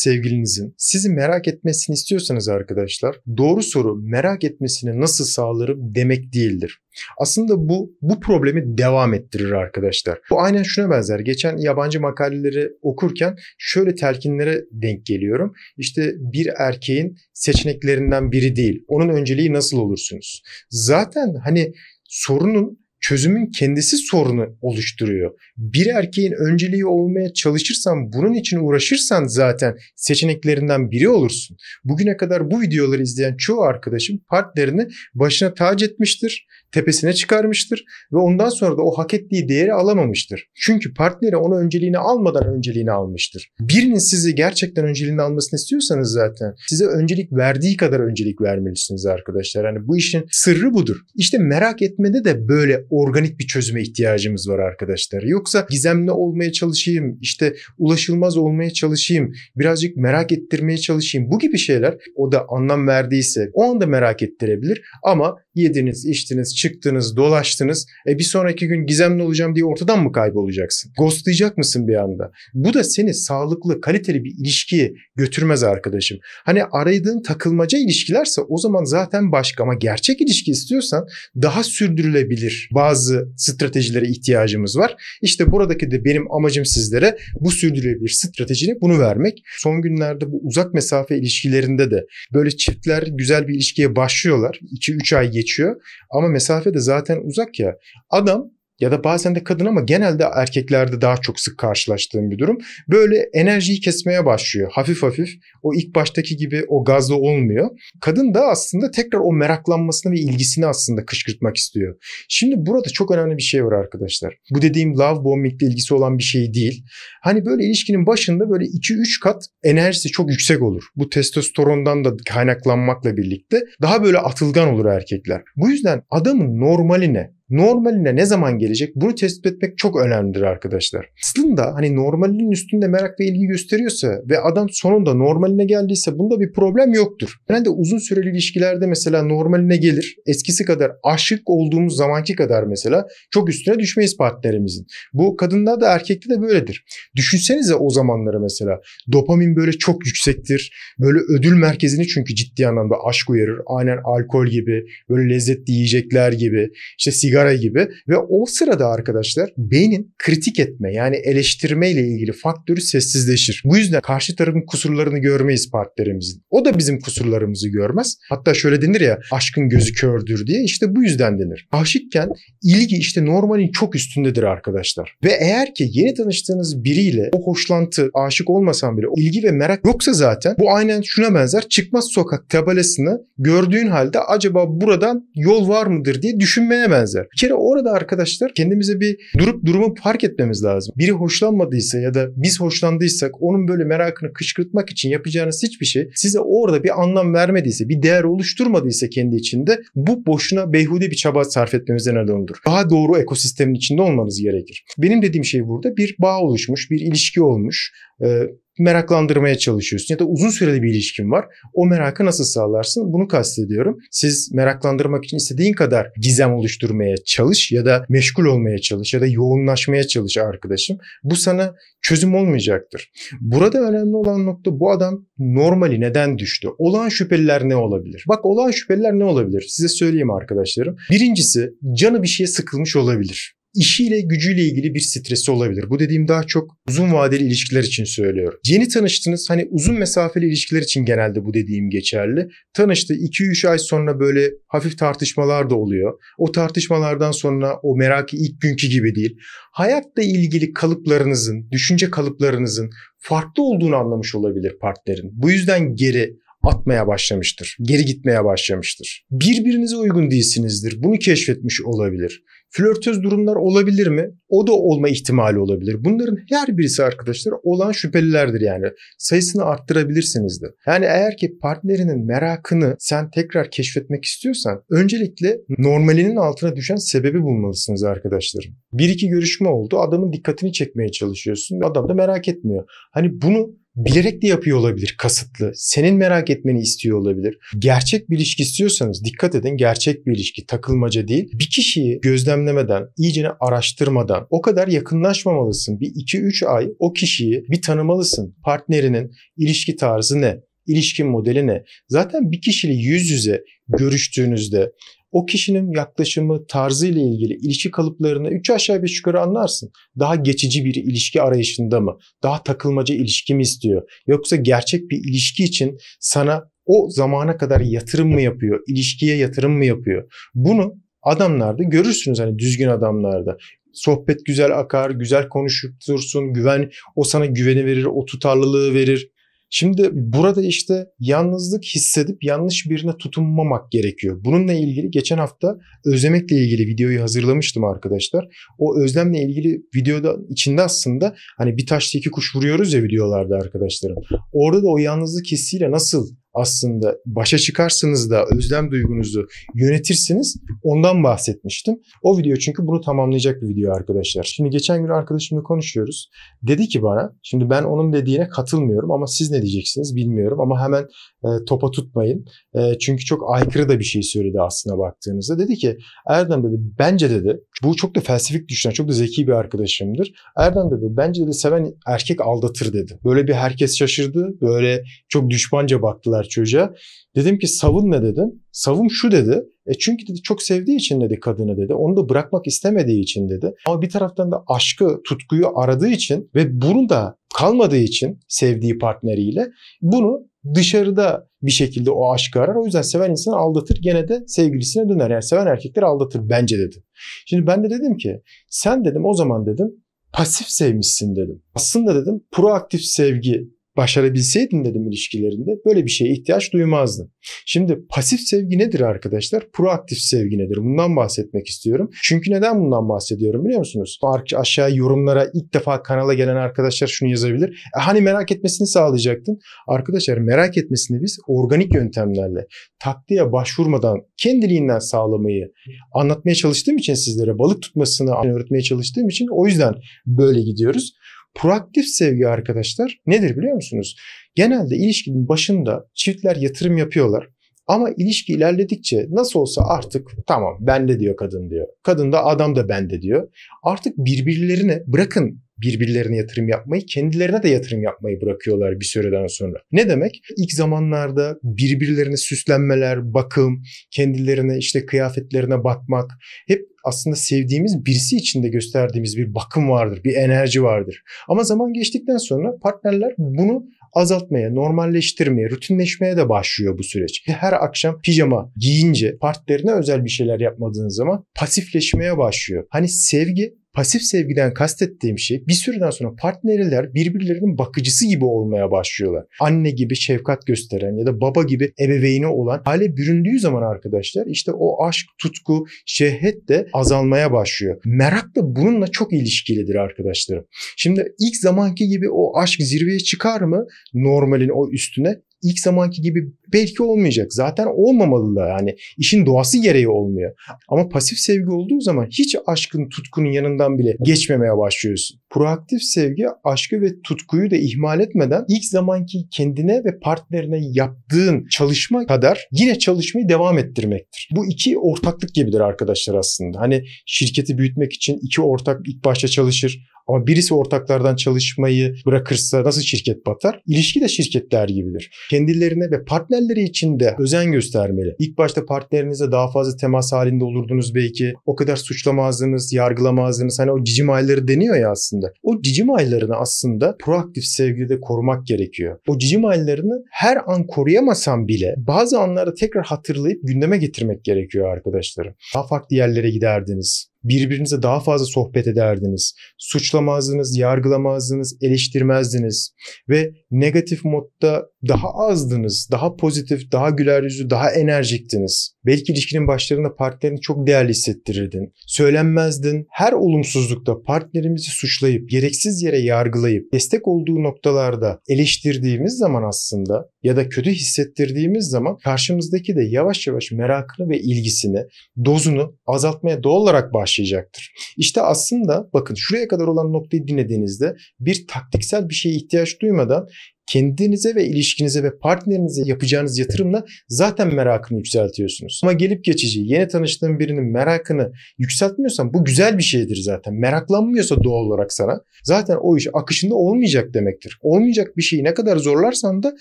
sevgilinizin sizi merak etmesini istiyorsanız arkadaşlar doğru soru merak etmesini nasıl sağlarım demek değildir. Aslında bu bu problemi devam ettirir arkadaşlar. Bu aynen şuna benzer. Geçen yabancı makaleleri okurken şöyle telkinlere denk geliyorum. İşte bir erkeğin seçeneklerinden biri değil. Onun önceliği nasıl olursunuz? Zaten hani sorunun çözümün kendisi sorunu oluşturuyor. Bir erkeğin önceliği olmaya çalışırsan, bunun için uğraşırsan zaten seçeneklerinden biri olursun. Bugüne kadar bu videoları izleyen çoğu arkadaşım partnerini başına tac etmiştir, tepesine çıkarmıştır ve ondan sonra da o hak ettiği değeri alamamıştır. Çünkü partneri onu önceliğini almadan önceliğini almıştır. Birinin sizi gerçekten önceliğini almasını istiyorsanız zaten size öncelik verdiği kadar öncelik vermelisiniz arkadaşlar. Hani bu işin sırrı budur. İşte merak etmede de böyle organik bir çözüme ihtiyacımız var arkadaşlar. Yoksa gizemli olmaya çalışayım, işte ulaşılmaz olmaya çalışayım, birazcık merak ettirmeye çalışayım. Bu gibi şeyler o da anlam verdiyse o anda merak ettirebilir ama yediniz, içtiniz, çıktınız, dolaştınız. E bir sonraki gün gizemli olacağım diye ortadan mı kaybolacaksın? Ghostlayacak mısın bir anda? Bu da seni sağlıklı, kaliteli bir ilişkiye götürmez arkadaşım. Hani aradığın takılmaca ilişkilerse o zaman zaten başka ama gerçek ilişki istiyorsan daha sürdürülebilir, bazı stratejilere ihtiyacımız var. İşte buradaki de benim amacım sizlere bu sürdürülebilir stratejini bunu vermek. Son günlerde bu uzak mesafe ilişkilerinde de böyle çiftler güzel bir ilişkiye başlıyorlar. 2-3 ay geçiyor ama mesafe de zaten uzak ya. Adam ya da bazen de kadın ama genelde erkeklerde daha çok sık karşılaştığım bir durum. Böyle enerjiyi kesmeye başlıyor. Hafif hafif o ilk baştaki gibi o gazlı olmuyor. Kadın da aslında tekrar o meraklanmasını ve ilgisini aslında kışkırtmak istiyor. Şimdi burada çok önemli bir şey var arkadaşlar. Bu dediğim love bombing ile ilgisi olan bir şey değil. Hani böyle ilişkinin başında böyle 2-3 kat enerjisi çok yüksek olur. Bu testosterondan da kaynaklanmakla birlikte daha böyle atılgan olur erkekler. Bu yüzden adamın normali ne? normaline ne zaman gelecek bunu tespit etmek çok önemlidir arkadaşlar. Aslında hani normalinin üstünde merak ve ilgi gösteriyorsa ve adam sonunda normaline geldiyse bunda bir problem yoktur. Genelde uzun süreli ilişkilerde mesela normaline gelir. Eskisi kadar aşık olduğumuz zamanki kadar mesela çok üstüne düşmeyiz partnerimizin. Bu kadında da erkekte de böyledir. Düşünsenize o zamanları mesela. Dopamin böyle çok yüksektir. Böyle ödül merkezini çünkü ciddi anlamda aşk uyarır. Aynen alkol gibi, böyle lezzetli yiyecekler gibi, işte sigara sigara gibi ve o sırada arkadaşlar beynin kritik etme yani eleştirme ile ilgili faktörü sessizleşir. Bu yüzden karşı tarafın kusurlarını görmeyiz partilerimizin. O da bizim kusurlarımızı görmez. Hatta şöyle denir ya aşkın gözü kördür diye işte bu yüzden denir. Aşıkken ilgi işte normalin çok üstündedir arkadaşlar. Ve eğer ki yeni tanıştığınız biriyle o hoşlantı aşık olmasan bile o ilgi ve merak yoksa zaten bu aynen şuna benzer çıkmaz sokak tabelasını gördüğün halde acaba buradan yol var mıdır diye düşünmeye benzer. Bir kere orada arkadaşlar kendimize bir durup durumu fark etmemiz lazım. Biri hoşlanmadıysa ya da biz hoşlandıysak onun böyle merakını kışkırtmak için yapacağınız hiçbir şey size orada bir anlam vermediyse, bir değer oluşturmadıysa kendi içinde bu boşuna beyhude bir çaba sarf etmemize neden olur. Daha doğru ekosistemin içinde olmanız gerekir. Benim dediğim şey burada bir bağ oluşmuş, bir ilişki olmuş. Ee, meraklandırmaya çalışıyorsun ya da uzun süreli bir ilişkin var. O merakı nasıl sağlarsın? Bunu kastediyorum. Siz meraklandırmak için istediğin kadar gizem oluşturmaya çalış ya da meşgul olmaya çalış ya da yoğunlaşmaya çalış arkadaşım. Bu sana çözüm olmayacaktır. Burada önemli olan nokta bu adam normali neden düştü? Olağan şüpheliler ne olabilir? Bak olağan şüpheliler ne olabilir? Size söyleyeyim arkadaşlarım. Birincisi canı bir şeye sıkılmış olabilir işiyle gücüyle ilgili bir stresi olabilir. Bu dediğim daha çok uzun vadeli ilişkiler için söylüyorum. Yeni tanıştınız hani uzun mesafeli ilişkiler için genelde bu dediğim geçerli. Tanıştı 2-3 ay sonra böyle hafif tartışmalar da oluyor. O tartışmalardan sonra o merakı ilk günkü gibi değil. Hayatla ilgili kalıplarınızın, düşünce kalıplarınızın farklı olduğunu anlamış olabilir partnerin. Bu yüzden geri atmaya başlamıştır. Geri gitmeye başlamıştır. Birbirinize uygun değilsinizdir. Bunu keşfetmiş olabilir. Flörtöz durumlar olabilir mi? O da olma ihtimali olabilir. Bunların her birisi arkadaşlar olan şüphelilerdir yani. Sayısını arttırabilirsiniz de. Yani eğer ki partnerinin merakını sen tekrar keşfetmek istiyorsan öncelikle normalinin altına düşen sebebi bulmalısınız arkadaşlarım. Bir iki görüşme oldu. Adamın dikkatini çekmeye çalışıyorsun. Adam da merak etmiyor. Hani bunu bilerek de yapıyor olabilir kasıtlı. Senin merak etmeni istiyor olabilir. Gerçek bir ilişki istiyorsanız dikkat edin gerçek bir ilişki takılmaca değil. Bir kişiyi gözlemlemeden, iyicene araştırmadan o kadar yakınlaşmamalısın. Bir 2-3 ay o kişiyi bir tanımalısın. Partnerinin ilişki tarzı ne? ilişkin modeli ne? Zaten bir kişiyle yüz yüze görüştüğünüzde o kişinin yaklaşımı, tarzı ile ilgili ilişki kalıplarını üç aşağı beş yukarı anlarsın. Daha geçici bir ilişki arayışında mı? Daha takılmaca ilişki mi istiyor? Yoksa gerçek bir ilişki için sana o zamana kadar yatırım mı yapıyor? İlişkiye yatırım mı yapıyor? Bunu adamlarda görürsünüz hani düzgün adamlarda. Sohbet güzel akar, güzel konuştursun, güven o sana güveni verir, o tutarlılığı verir. Şimdi burada işte yalnızlık hissedip yanlış birine tutunmamak gerekiyor. Bununla ilgili geçen hafta özlemekle ilgili videoyu hazırlamıştım arkadaşlar. O özlemle ilgili videoda içinde aslında hani bir taşla iki kuş vuruyoruz ya videolarda arkadaşlarım. Orada da o yalnızlık hissiyle nasıl aslında başa çıkarsınız da özlem duygunuzu yönetirsiniz. Ondan bahsetmiştim. O video çünkü bunu tamamlayacak bir video arkadaşlar. Şimdi geçen gün arkadaşımla konuşuyoruz. Dedi ki bana şimdi ben onun dediğine katılmıyorum ama siz ne diyeceksiniz bilmiyorum ama hemen e, topa tutmayın. E, çünkü çok aykırı da bir şey söyledi aslında baktığınızda. Dedi ki Erdem dedi bence dedi bu çok da felsefik düşünen çok da zeki bir arkadaşımdır. Erdem dedi bence dedi seven erkek aldatır dedi. Böyle bir herkes şaşırdı. Böyle çok düşmanca baktılar kadar çocuğa. Dedim ki savun ne dedim. Savun şu dedi. E çünkü dedi çok sevdiği için dedi kadını dedi. Onu da bırakmak istemediği için dedi. Ama bir taraftan da aşkı, tutkuyu aradığı için ve bunu da kalmadığı için sevdiği partneriyle bunu dışarıda bir şekilde o aşkı arar. O yüzden seven insanı aldatır gene de sevgilisine döner. Yani seven erkekler aldatır bence dedi Şimdi ben de dedim ki sen dedim o zaman dedim pasif sevmişsin dedim. Aslında dedim proaktif sevgi başarabilseydin dedim ilişkilerinde böyle bir şeye ihtiyaç duymazdın. Şimdi pasif sevgi nedir arkadaşlar? Proaktif sevgi nedir? Bundan bahsetmek istiyorum. Çünkü neden bundan bahsediyorum biliyor musunuz? Aşağı yorumlara ilk defa kanala gelen arkadaşlar şunu yazabilir. E, hani merak etmesini sağlayacaktın? Arkadaşlar merak etmesini biz organik yöntemlerle, taktiğe başvurmadan kendiliğinden sağlamayı anlatmaya çalıştığım için sizlere balık tutmasını öğretmeye çalıştığım için o yüzden böyle gidiyoruz. Proaktif sevgi arkadaşlar nedir biliyor musunuz? Genelde ilişkinin başında çiftler yatırım yapıyorlar. Ama ilişki ilerledikçe nasıl olsa artık tamam bende diyor kadın diyor. Kadın da adam da bende diyor. Artık birbirlerine bırakın birbirlerine yatırım yapmayı kendilerine de yatırım yapmayı bırakıyorlar bir süreden sonra. Ne demek? İlk zamanlarda birbirlerine süslenmeler, bakım, kendilerine işte kıyafetlerine bakmak hep aslında sevdiğimiz birisi içinde gösterdiğimiz bir bakım vardır, bir enerji vardır. Ama zaman geçtikten sonra partnerler bunu azaltmaya, normalleştirmeye, rutinleşmeye de başlıyor bu süreç. Her akşam pijama giyince partnerine özel bir şeyler yapmadığınız zaman pasifleşmeye başlıyor. Hani sevgi pasif sevgiden kastettiğim şey bir süreden sonra partnerler birbirlerinin bakıcısı gibi olmaya başlıyorlar. Anne gibi şefkat gösteren ya da baba gibi ebeveyni olan hale büründüğü zaman arkadaşlar işte o aşk, tutku, şehvet de azalmaya başlıyor. Merak da bununla çok ilişkilidir arkadaşlarım. Şimdi ilk zamanki gibi o aşk zirveye çıkar mı normalin o üstüne? ilk zamanki gibi belki olmayacak. Zaten olmamalı da yani işin doğası gereği olmuyor. Ama pasif sevgi olduğu zaman hiç aşkın tutkunun yanından bile geçmemeye başlıyorsun. Proaktif sevgi aşkı ve tutkuyu da ihmal etmeden ilk zamanki kendine ve partnerine yaptığın çalışma kadar yine çalışmayı devam ettirmektir. Bu iki ortaklık gibidir arkadaşlar aslında. Hani şirketi büyütmek için iki ortak ilk başta çalışır ama birisi ortaklardan çalışmayı bırakırsa nasıl şirket batar? İlişki de şirketler gibidir. Kendilerine ve partnerleri için de özen göstermeli. İlk başta partnerinizle daha fazla temas halinde olurdunuz belki. O kadar suçlamazdınız, yargılamazdınız. Hani o cicim ayları deniyor ya aslında. O cicim aylarını aslında proaktif sevgide korumak gerekiyor. O cicim aylarını her an koruyamasan bile bazı anlarda tekrar hatırlayıp gündeme getirmek gerekiyor arkadaşlarım. Daha farklı yerlere giderdiniz birbirinize daha fazla sohbet ederdiniz. Suçlamazdınız, yargılamazdınız, eleştirmezdiniz ve negatif modda daha azdınız, daha pozitif, daha güler yüzlü, daha enerjiktiniz. Belki ilişkinin başlarında partnerini çok değerli hissettirirdin. Söylenmezdin. Her olumsuzlukta partnerimizi suçlayıp, gereksiz yere yargılayıp, destek olduğu noktalarda eleştirdiğimiz zaman aslında ya da kötü hissettirdiğimiz zaman karşımızdaki de yavaş yavaş merakını ve ilgisini, dozunu azaltmaya doğal olarak başlayacaktır. İşte aslında bakın şuraya kadar olan noktayı dinlediğinizde bir taktiksel bir şeye ihtiyaç duymadan kendinize ve ilişkinize ve partnerinize yapacağınız yatırımla zaten merakını yükseltiyorsunuz. Ama gelip geçici yeni tanıştığın birinin merakını yükseltmiyorsan bu güzel bir şeydir zaten. Meraklanmıyorsa doğal olarak sana zaten o iş akışında olmayacak demektir. Olmayacak bir şeyi ne kadar zorlarsan da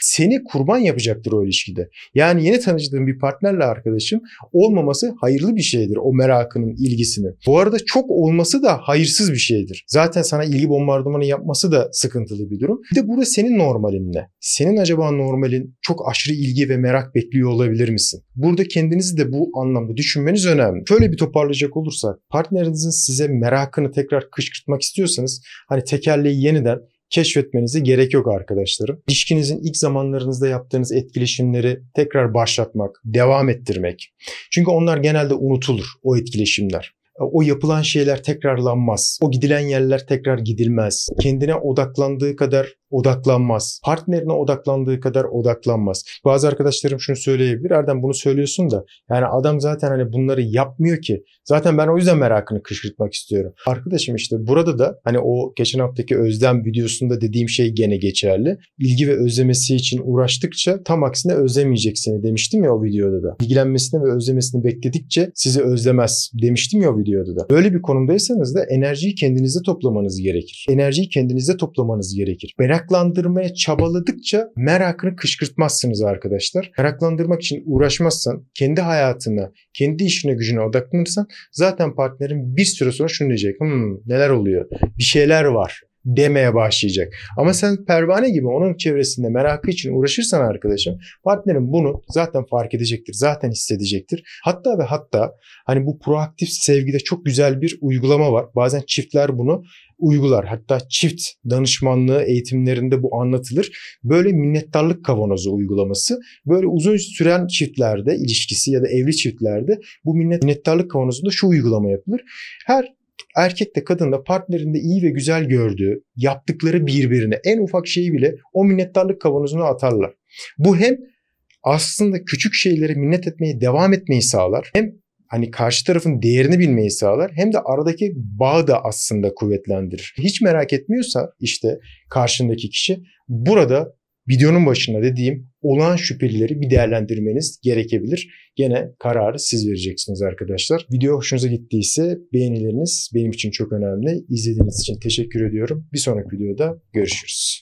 seni kurban yapacaktır o ilişkide. Yani yeni tanıştığın bir partnerle arkadaşım olmaması hayırlı bir şeydir o merakının ilgisini. Bu arada çok olması da hayırsız bir şeydir. Zaten sana ilgi bombardımanı yapması da sıkıntılı bir durum. Bir de burada senin normal normalinle. Senin acaba normalin çok aşırı ilgi ve merak bekliyor olabilir misin? Burada kendinizi de bu anlamda düşünmeniz önemli. Şöyle bir toparlayacak olursak partnerinizin size merakını tekrar kışkırtmak istiyorsanız hani tekerleği yeniden keşfetmenize gerek yok arkadaşlarım. İlişkinizin ilk zamanlarınızda yaptığınız etkileşimleri tekrar başlatmak, devam ettirmek. Çünkü onlar genelde unutulur o etkileşimler. O yapılan şeyler tekrarlanmaz. O gidilen yerler tekrar gidilmez. Kendine odaklandığı kadar odaklanmaz. Partnerine odaklandığı kadar odaklanmaz. Bazı arkadaşlarım şunu söyleyebilir. Erdem bunu söylüyorsun da yani adam zaten hani bunları yapmıyor ki. Zaten ben o yüzden merakını kışkırtmak istiyorum. Arkadaşım işte burada da hani o geçen haftaki özlem videosunda dediğim şey gene geçerli. İlgi ve özlemesi için uğraştıkça tam aksine özlemeyeceksin. demiştim ya o videoda da. İlgilenmesini ve özlemesini bekledikçe sizi özlemez demiştim ya o videoda da. Böyle bir konumdaysanız da enerjiyi kendinizde toplamanız gerekir. Enerjiyi kendinizde toplamanız gerekir. Merak meraklandırmaya çabaladıkça merakını kışkırtmazsınız arkadaşlar. Meraklandırmak için uğraşmazsan, kendi hayatına, kendi işine gücüne odaklanırsan zaten partnerin bir süre sonra şunu diyecek. Hmm, neler oluyor? Bir şeyler var demeye başlayacak. Ama sen pervane gibi onun çevresinde merakı için uğraşırsan arkadaşım partnerin bunu zaten fark edecektir. Zaten hissedecektir. Hatta ve hatta hani bu proaktif sevgide çok güzel bir uygulama var. Bazen çiftler bunu uygular. Hatta çift danışmanlığı eğitimlerinde bu anlatılır. Böyle minnettarlık kavanozu uygulaması böyle uzun süren çiftlerde ilişkisi ya da evli çiftlerde bu minnettarlık kavanozunda şu uygulama yapılır. Her erkek de kadın da partnerinde iyi ve güzel gördüğü, yaptıkları birbirine en ufak şeyi bile o minnettarlık kavanozuna atarlar. Bu hem aslında küçük şeylere minnet etmeye devam etmeyi sağlar. Hem hani karşı tarafın değerini bilmeyi sağlar hem de aradaki bağı da aslında kuvvetlendirir. Hiç merak etmiyorsa işte karşındaki kişi burada videonun başında dediğim olan şüphelileri bir değerlendirmeniz gerekebilir. Gene kararı siz vereceksiniz arkadaşlar. Video hoşunuza gittiyse beğenileriniz benim için çok önemli. İzlediğiniz için teşekkür ediyorum. Bir sonraki videoda görüşürüz.